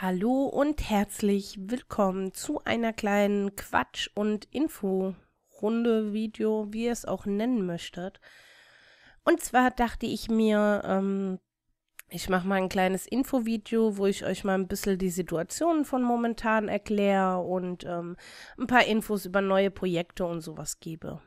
Hallo und herzlich willkommen zu einer kleinen Quatsch- und info runde Video, wie ihr es auch nennen möchtet. Und zwar dachte ich mir, ähm, ich mache mal ein kleines Infovideo, wo ich euch mal ein bisschen die Situation von momentan erkläre und ähm, ein paar Infos über neue Projekte und sowas gebe.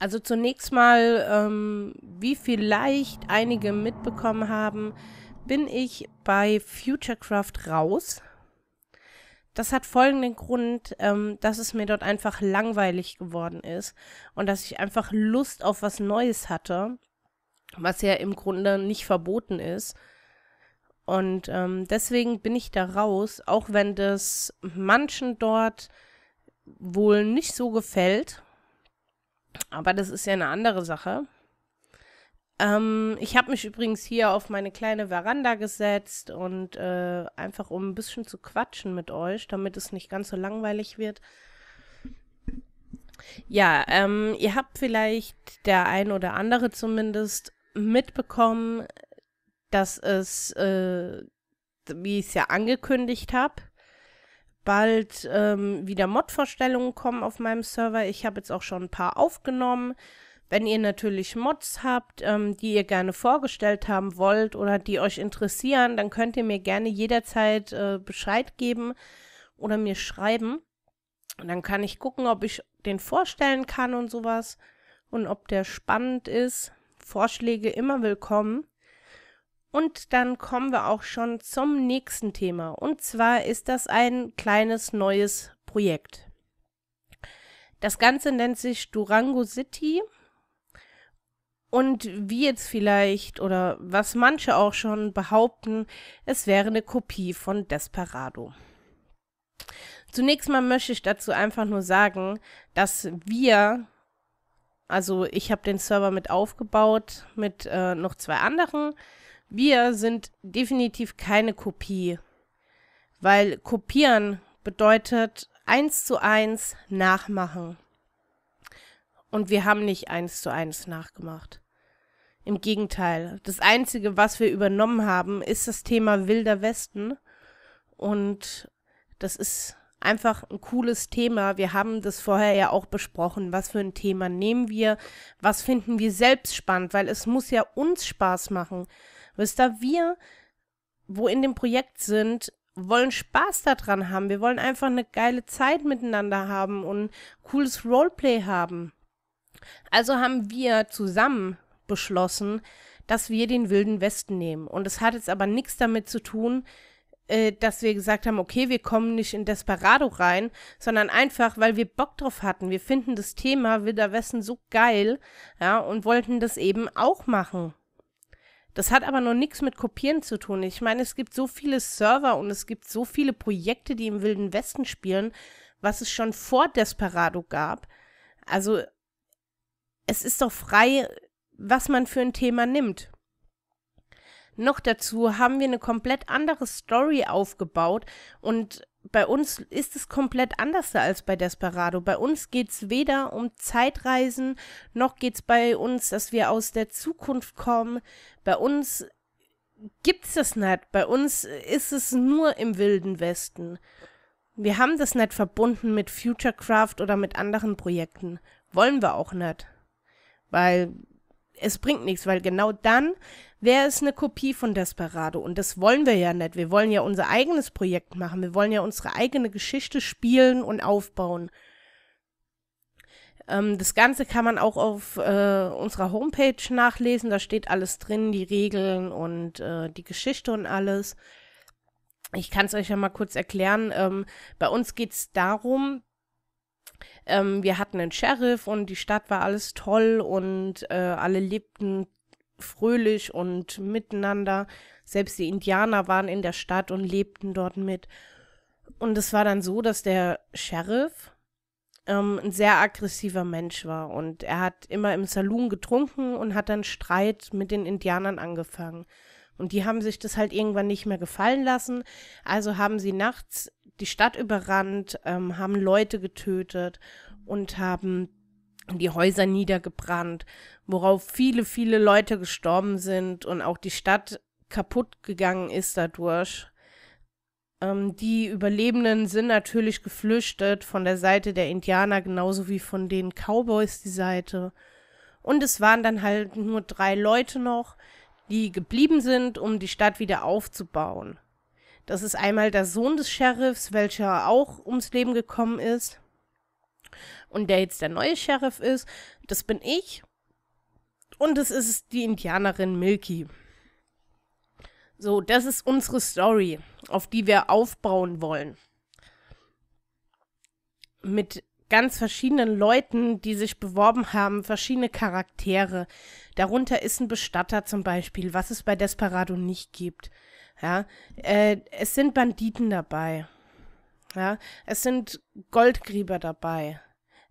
Also zunächst mal, ähm, wie vielleicht einige mitbekommen haben, bin ich bei Futurecraft raus. Das hat folgenden Grund, ähm, dass es mir dort einfach langweilig geworden ist und dass ich einfach Lust auf was Neues hatte, was ja im Grunde nicht verboten ist. Und ähm, deswegen bin ich da raus, auch wenn das manchen dort wohl nicht so gefällt. Aber das ist ja eine andere Sache. Ähm, ich habe mich übrigens hier auf meine kleine Veranda gesetzt und äh, einfach um ein bisschen zu quatschen mit euch, damit es nicht ganz so langweilig wird. Ja, ähm, ihr habt vielleicht der ein oder andere zumindest mitbekommen, dass es, äh, wie ich es ja angekündigt habe, bald ähm, wieder Mod-Vorstellungen kommen auf meinem Server. Ich habe jetzt auch schon ein paar aufgenommen. Wenn ihr natürlich Mods habt, ähm, die ihr gerne vorgestellt haben wollt oder die euch interessieren, dann könnt ihr mir gerne jederzeit äh, Bescheid geben oder mir schreiben. Und dann kann ich gucken, ob ich den vorstellen kann und sowas und ob der spannend ist. Vorschläge immer willkommen. Und dann kommen wir auch schon zum nächsten Thema. Und zwar ist das ein kleines neues Projekt. Das Ganze nennt sich Durango City und wie jetzt vielleicht oder was manche auch schon behaupten, es wäre eine Kopie von Desperado. Zunächst mal möchte ich dazu einfach nur sagen, dass wir, also ich habe den Server mit aufgebaut mit äh, noch zwei anderen, wir sind definitiv keine Kopie, weil kopieren bedeutet eins zu eins nachmachen. Und wir haben nicht eins zu eins nachgemacht. Im Gegenteil. Das Einzige, was wir übernommen haben, ist das Thema Wilder Westen. Und das ist einfach ein cooles Thema. Wir haben das vorher ja auch besprochen. Was für ein Thema nehmen wir? Was finden wir selbst spannend? Weil es muss ja uns Spaß machen. Wisst ihr, wir, wo in dem Projekt sind, wollen Spaß daran haben. Wir wollen einfach eine geile Zeit miteinander haben und cooles Roleplay haben. Also haben wir zusammen beschlossen, dass wir den Wilden Westen nehmen. Und es hat jetzt aber nichts damit zu tun, äh, dass wir gesagt haben, okay, wir kommen nicht in Desperado rein, sondern einfach, weil wir Bock drauf hatten. Wir finden das Thema Wilder Westen so geil, ja, und wollten das eben auch machen. Das hat aber noch nichts mit Kopieren zu tun. Ich meine, es gibt so viele Server und es gibt so viele Projekte, die im Wilden Westen spielen, was es schon vor Desperado gab. Also, es ist doch frei was man für ein Thema nimmt. Noch dazu haben wir eine komplett andere Story aufgebaut und bei uns ist es komplett anders als bei Desperado. Bei uns geht es weder um Zeitreisen, noch geht es bei uns, dass wir aus der Zukunft kommen. Bei uns gibt es das nicht. Bei uns ist es nur im wilden Westen. Wir haben das nicht verbunden mit Futurecraft oder mit anderen Projekten. Wollen wir auch nicht. Weil es bringt nichts, weil genau dann wäre es eine Kopie von Desperado. Und das wollen wir ja nicht. Wir wollen ja unser eigenes Projekt machen. Wir wollen ja unsere eigene Geschichte spielen und aufbauen. Ähm, das Ganze kann man auch auf äh, unserer Homepage nachlesen. Da steht alles drin, die Regeln und äh, die Geschichte und alles. Ich kann es euch ja mal kurz erklären. Ähm, bei uns geht es darum, ähm, wir hatten einen Sheriff und die Stadt war alles toll und äh, alle lebten fröhlich und miteinander. Selbst die Indianer waren in der Stadt und lebten dort mit. Und es war dann so, dass der Sheriff ähm, ein sehr aggressiver Mensch war und er hat immer im Saloon getrunken und hat dann Streit mit den Indianern angefangen. Und die haben sich das halt irgendwann nicht mehr gefallen lassen. Also haben sie nachts die Stadt überrannt, ähm, haben Leute getötet und haben die Häuser niedergebrannt, worauf viele, viele Leute gestorben sind und auch die Stadt kaputt gegangen ist dadurch. Ähm, die Überlebenden sind natürlich geflüchtet von der Seite der Indianer genauso wie von den Cowboys die Seite. Und es waren dann halt nur drei Leute noch, die geblieben sind, um die Stadt wieder aufzubauen. Das ist einmal der Sohn des Sheriffs, welcher auch ums Leben gekommen ist und der jetzt der neue Sheriff ist. Das bin ich. Und das ist die Indianerin Milky. So, das ist unsere Story, auf die wir aufbauen wollen. Mit ganz verschiedenen Leuten, die sich beworben haben, verschiedene Charaktere. Darunter ist ein Bestatter zum Beispiel, was es bei Desperado nicht gibt. Ja, äh, es sind Banditen dabei. Ja, es sind Goldgräber dabei.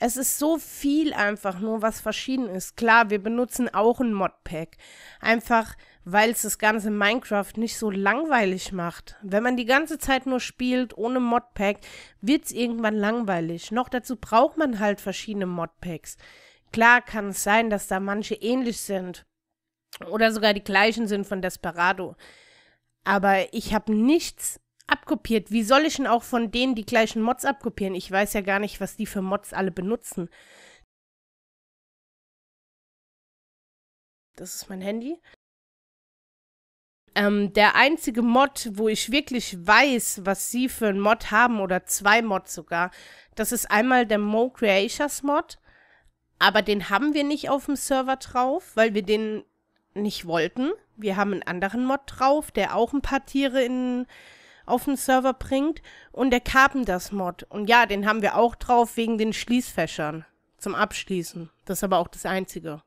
Es ist so viel einfach nur, was verschieden ist. Klar, wir benutzen auch ein Modpack. Einfach, weil es das ganze Minecraft nicht so langweilig macht. Wenn man die ganze Zeit nur spielt ohne Modpack, wird es irgendwann langweilig. Noch dazu braucht man halt verschiedene Modpacks. Klar kann es sein, dass da manche ähnlich sind. Oder sogar die gleichen sind von Desperado. Aber ich habe nichts abkopiert. Wie soll ich denn auch von denen die gleichen Mods abkopieren? Ich weiß ja gar nicht, was die für Mods alle benutzen. Das ist mein Handy. Ähm, der einzige Mod, wo ich wirklich weiß, was sie für einen Mod haben, oder zwei Mods sogar, das ist einmal der Mo Creations Mod, aber den haben wir nicht auf dem Server drauf, weil wir den nicht wollten. Wir haben einen anderen Mod drauf, der auch ein paar Tiere in, auf den Server bringt. Und der Carpenters-Mod. Und ja, den haben wir auch drauf wegen den Schließfächern zum Abschließen. Das ist aber auch das Einzige.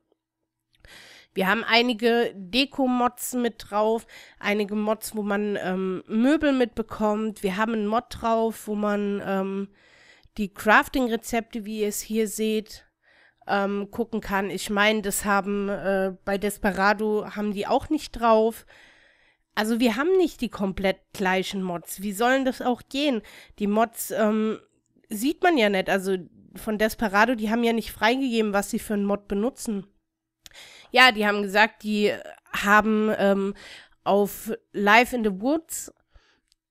Wir haben einige Deko-Mods mit drauf, einige Mods, wo man ähm, Möbel mitbekommt. Wir haben einen Mod drauf, wo man ähm, die Crafting-Rezepte, wie ihr es hier seht, ähm, gucken kann. Ich meine, das haben äh, bei Desperado haben die auch nicht drauf. Also wir haben nicht die komplett gleichen Mods. Wie sollen das auch gehen? Die Mods ähm, sieht man ja nicht. Also von Desperado, die haben ja nicht freigegeben, was sie für einen Mod benutzen. Ja, die haben gesagt, die haben ähm, auf Live in the Woods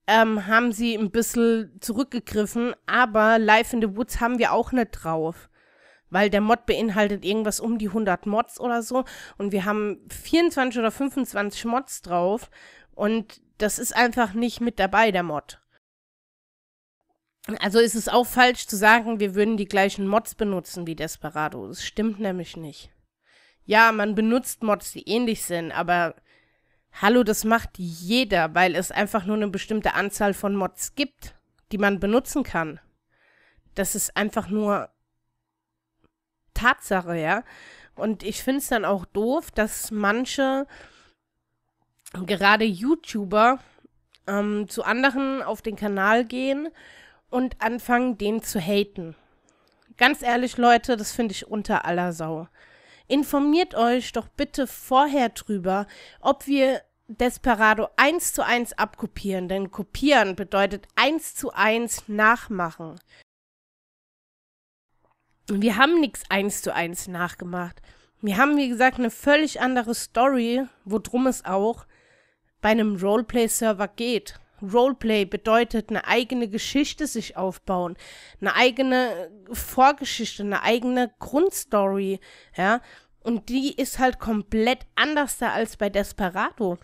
ähm, haben sie ein bisschen zurückgegriffen, aber Live in the Woods haben wir auch nicht drauf weil der Mod beinhaltet irgendwas um die 100 Mods oder so und wir haben 24 oder 25 Mods drauf und das ist einfach nicht mit dabei, der Mod. Also ist es auch falsch zu sagen, wir würden die gleichen Mods benutzen wie Desperado. Das stimmt nämlich nicht. Ja, man benutzt Mods, die ähnlich sind, aber hallo, das macht jeder, weil es einfach nur eine bestimmte Anzahl von Mods gibt, die man benutzen kann. Das ist einfach nur Tatsache, ja. Und ich finde es dann auch doof, dass manche, gerade YouTuber, ähm, zu anderen auf den Kanal gehen und anfangen, den zu haten. Ganz ehrlich, Leute, das finde ich unter aller Sau. Informiert euch doch bitte vorher drüber, ob wir Desperado eins zu eins abkopieren, denn kopieren bedeutet eins zu eins nachmachen wir haben nichts eins zu eins nachgemacht. Wir haben, wie gesagt, eine völlig andere Story, worum es auch bei einem Roleplay-Server geht. Roleplay bedeutet eine eigene Geschichte sich aufbauen, eine eigene Vorgeschichte, eine eigene Grundstory, ja. Und die ist halt komplett anders da als bei Desperado.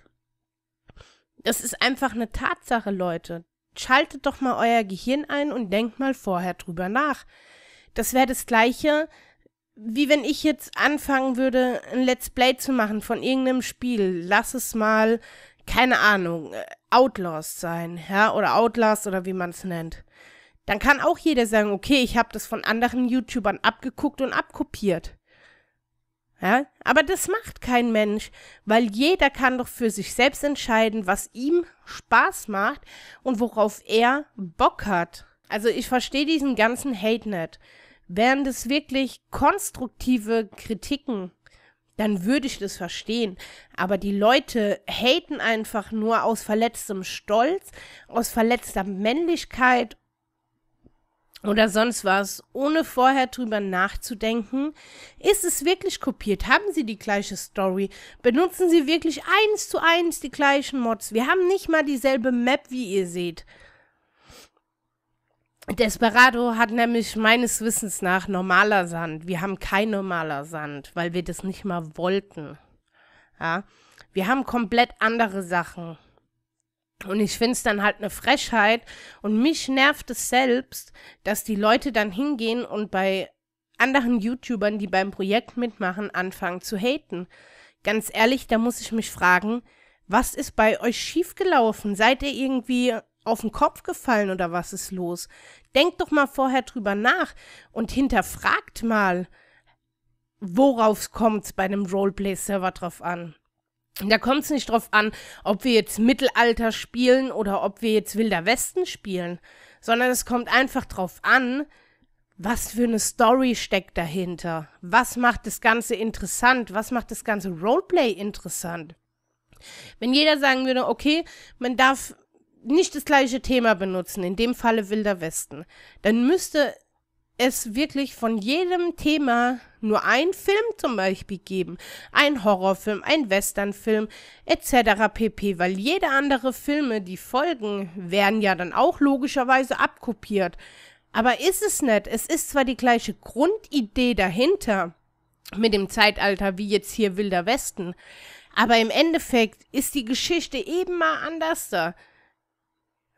Das ist einfach eine Tatsache, Leute. Schaltet doch mal euer Gehirn ein und denkt mal vorher drüber nach. Das wäre das gleiche, wie wenn ich jetzt anfangen würde, ein Let's Play zu machen von irgendeinem Spiel. Lass es mal, keine Ahnung, äh, Outlaws sein, ja, oder Outlast oder wie man es nennt. Dann kann auch jeder sagen, okay, ich habe das von anderen YouTubern abgeguckt und abkopiert. Ja, aber das macht kein Mensch, weil jeder kann doch für sich selbst entscheiden, was ihm Spaß macht und worauf er Bock hat. Also ich verstehe diesen ganzen Hate nicht. Wären das wirklich konstruktive Kritiken, dann würde ich das verstehen. Aber die Leute haten einfach nur aus verletztem Stolz, aus verletzter Männlichkeit oder sonst was, ohne vorher drüber nachzudenken. Ist es wirklich kopiert? Haben sie die gleiche Story? Benutzen sie wirklich eins zu eins die gleichen Mods? Wir haben nicht mal dieselbe Map, wie ihr seht. Desperado hat nämlich meines Wissens nach normaler Sand. Wir haben kein normaler Sand, weil wir das nicht mal wollten. Ja? Wir haben komplett andere Sachen. Und ich finde es dann halt eine Frechheit. Und mich nervt es selbst, dass die Leute dann hingehen und bei anderen YouTubern, die beim Projekt mitmachen, anfangen zu haten. Ganz ehrlich, da muss ich mich fragen, was ist bei euch schiefgelaufen? Seid ihr irgendwie auf den Kopf gefallen oder was ist los? Denkt doch mal vorher drüber nach und hinterfragt mal, worauf kommt's bei einem Roleplay-Server drauf an? Da kommt es nicht drauf an, ob wir jetzt Mittelalter spielen oder ob wir jetzt Wilder Westen spielen, sondern es kommt einfach drauf an, was für eine Story steckt dahinter? Was macht das Ganze interessant? Was macht das ganze Roleplay interessant? Wenn jeder sagen würde, okay, man darf nicht das gleiche Thema benutzen, in dem Falle Wilder Westen, dann müsste es wirklich von jedem Thema nur ein Film zum Beispiel geben. Ein Horrorfilm, ein Westernfilm etc. pp. Weil jede andere Filme, die folgen, werden ja dann auch logischerweise abkopiert. Aber ist es nicht. Es ist zwar die gleiche Grundidee dahinter mit dem Zeitalter wie jetzt hier Wilder Westen, aber im Endeffekt ist die Geschichte eben mal anders da.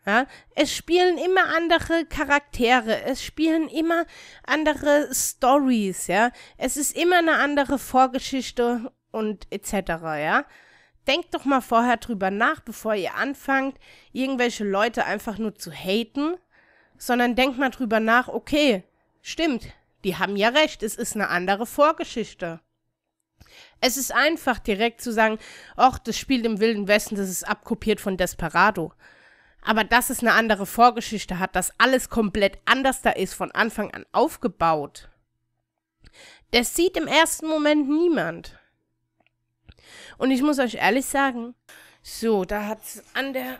Ja, es spielen immer andere Charaktere, es spielen immer andere Stories, ja. Es ist immer eine andere Vorgeschichte und etc., ja. Denkt doch mal vorher drüber nach, bevor ihr anfangt, irgendwelche Leute einfach nur zu haten, sondern denkt mal drüber nach, okay, stimmt, die haben ja recht, es ist eine andere Vorgeschichte. Es ist einfach direkt zu sagen, ach, das spielt im Wilden Westen, das ist abkopiert von Desperado aber dass es eine andere Vorgeschichte hat, dass alles komplett anders da ist, von Anfang an aufgebaut, das sieht im ersten Moment niemand. Und ich muss euch ehrlich sagen, so, da hat es an der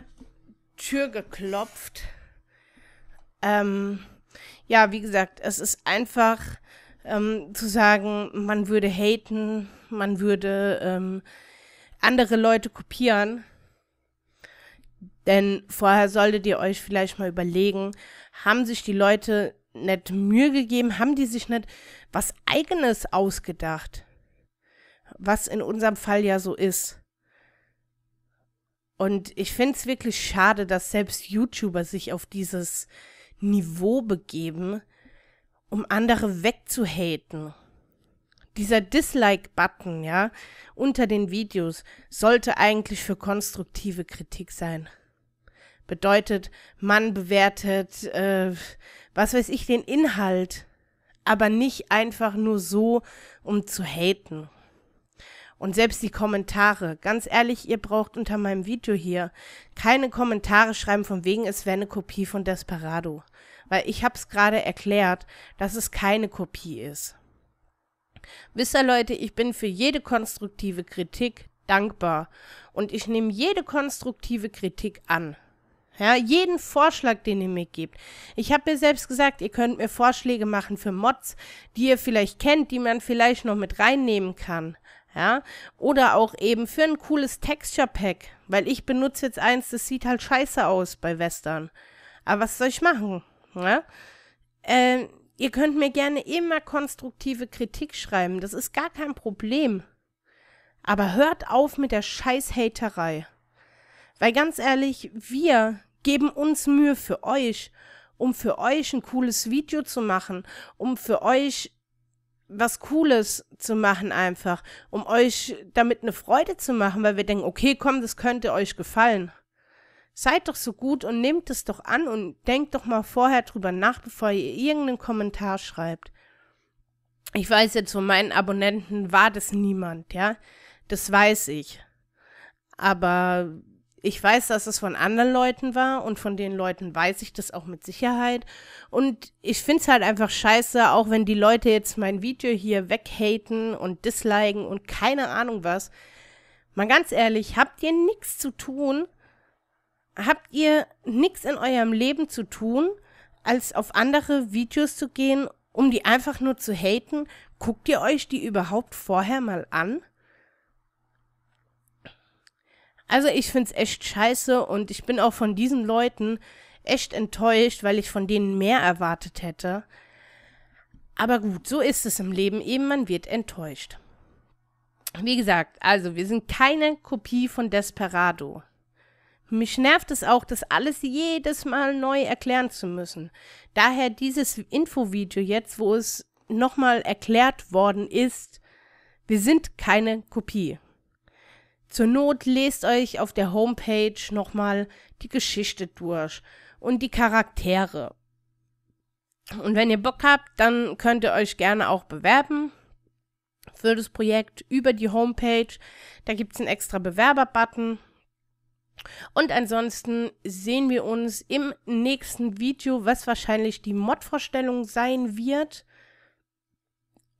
Tür geklopft. Ähm, ja, wie gesagt, es ist einfach ähm, zu sagen, man würde haten, man würde ähm, andere Leute kopieren denn vorher solltet ihr euch vielleicht mal überlegen, haben sich die Leute nicht Mühe gegeben, haben die sich nicht was eigenes ausgedacht, was in unserem Fall ja so ist. Und ich finde es wirklich schade, dass selbst YouTuber sich auf dieses Niveau begeben, um andere wegzuhaten. Dieser Dislike-Button, ja, unter den Videos sollte eigentlich für konstruktive Kritik sein. Bedeutet, man bewertet, äh, was weiß ich, den Inhalt, aber nicht einfach nur so, um zu haten. Und selbst die Kommentare. Ganz ehrlich, ihr braucht unter meinem Video hier keine Kommentare schreiben von wegen, es wäre eine Kopie von Desperado. Weil ich hab's gerade erklärt, dass es keine Kopie ist. Wisst ihr Leute, ich bin für jede konstruktive Kritik dankbar. Und ich nehme jede konstruktive Kritik an. Ja, jeden Vorschlag, den ihr mir gebt. Ich habe mir selbst gesagt, ihr könnt mir Vorschläge machen für Mods, die ihr vielleicht kennt, die man vielleicht noch mit reinnehmen kann. Ja, oder auch eben für ein cooles Texture Pack, weil ich benutze jetzt eins, das sieht halt scheiße aus bei Western. Aber was soll ich machen? Ja? Ähm, ihr könnt mir gerne immer konstruktive Kritik schreiben, das ist gar kein Problem. Aber hört auf mit der Scheiß-Haterei. Weil ganz ehrlich, wir geben uns Mühe für euch, um für euch ein cooles Video zu machen, um für euch was Cooles zu machen einfach, um euch damit eine Freude zu machen, weil wir denken, okay, komm, das könnte euch gefallen. Seid doch so gut und nehmt es doch an und denkt doch mal vorher drüber nach, bevor ihr irgendeinen Kommentar schreibt. Ich weiß jetzt, von meinen Abonnenten war das niemand, ja. Das weiß ich. Aber ich weiß, dass es von anderen Leuten war und von den Leuten weiß ich das auch mit Sicherheit. Und ich finde es halt einfach scheiße, auch wenn die Leute jetzt mein Video hier weghaten und disliken und keine Ahnung was. Mal ganz ehrlich, habt ihr nichts zu tun? Habt ihr nichts in eurem Leben zu tun, als auf andere Videos zu gehen, um die einfach nur zu haten? Guckt ihr euch die überhaupt vorher mal an? Also ich find's echt scheiße und ich bin auch von diesen Leuten echt enttäuscht, weil ich von denen mehr erwartet hätte. Aber gut, so ist es im Leben eben, man wird enttäuscht. Wie gesagt, also wir sind keine Kopie von Desperado. Mich nervt es auch, das alles jedes Mal neu erklären zu müssen. Daher dieses Infovideo jetzt, wo es nochmal erklärt worden ist, wir sind keine Kopie. Zur Not lest euch auf der Homepage nochmal die Geschichte durch und die Charaktere. Und wenn ihr Bock habt, dann könnt ihr euch gerne auch bewerben für das Projekt über die Homepage. Da gibt es einen extra Bewerber-Button. Und ansonsten sehen wir uns im nächsten Video, was wahrscheinlich die Mod-Vorstellung sein wird.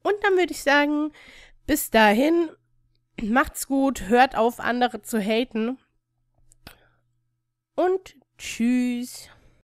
Und dann würde ich sagen, bis dahin Macht's gut, hört auf, andere zu haten. Und tschüss.